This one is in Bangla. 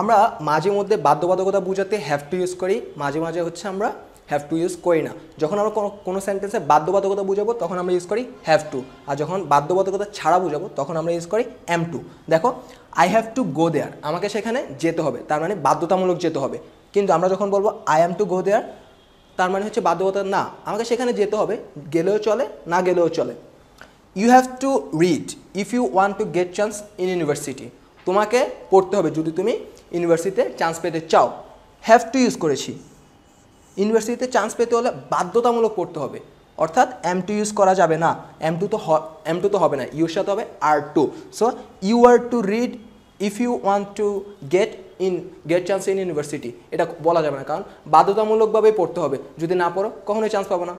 আমরা মাঝে মধ্যে বাধ্যবাধকতা বোঝাতে হ্যাভ টু ইউজ করি মাঝে মাঝে হচ্ছে আমরা হ্যাভ টু ইউজ করি না যখন আমরা কোনো কোনো সেন্টেন্সে বাধ্যবাধকতা বোঝাবো তখন আমরা ইউজ করি হ্যাভ টু আর যখন বাধ্যবাধকতা ছাড়া বোঝাবো তখন আমরা ইউজ করি এম টু দেখো I have to go there আমাকে সেখানে যেতে হবে তার মানে বাধ্যতামূলক যেতে হবে কিন্তু আমরা যখন বলবো আই অ্যাম টু গো দেয়ার তার মানে হচ্ছে বাধ্যবাধকতা না আমাকে সেখানে যেতে হবে গেলেও চলে না গেলেও চলে you have to read if you want to get chance in university তোমাকে পড়তে হবে যদি তুমি ইউনিভার্সিটিতে চান্স পেতে চাও হ্যাভ টু ইউজ করেছি ইউনিভার্সিটিতে চান্স পেতে হলে বাধ্যতামূলক পড়তে হবে অর্থাৎ এম টু ইউজ করা যাবে না এম টু তো এম টু তো হবে না ইউর সাথে হবে are to so you are to read if you want to get in get chance in university এটা বলা যাবে না কারণ বাধ্যতামূলকভাবেই পড়তে হবে যদি না পড়ো কখনোই চান্স পাবো না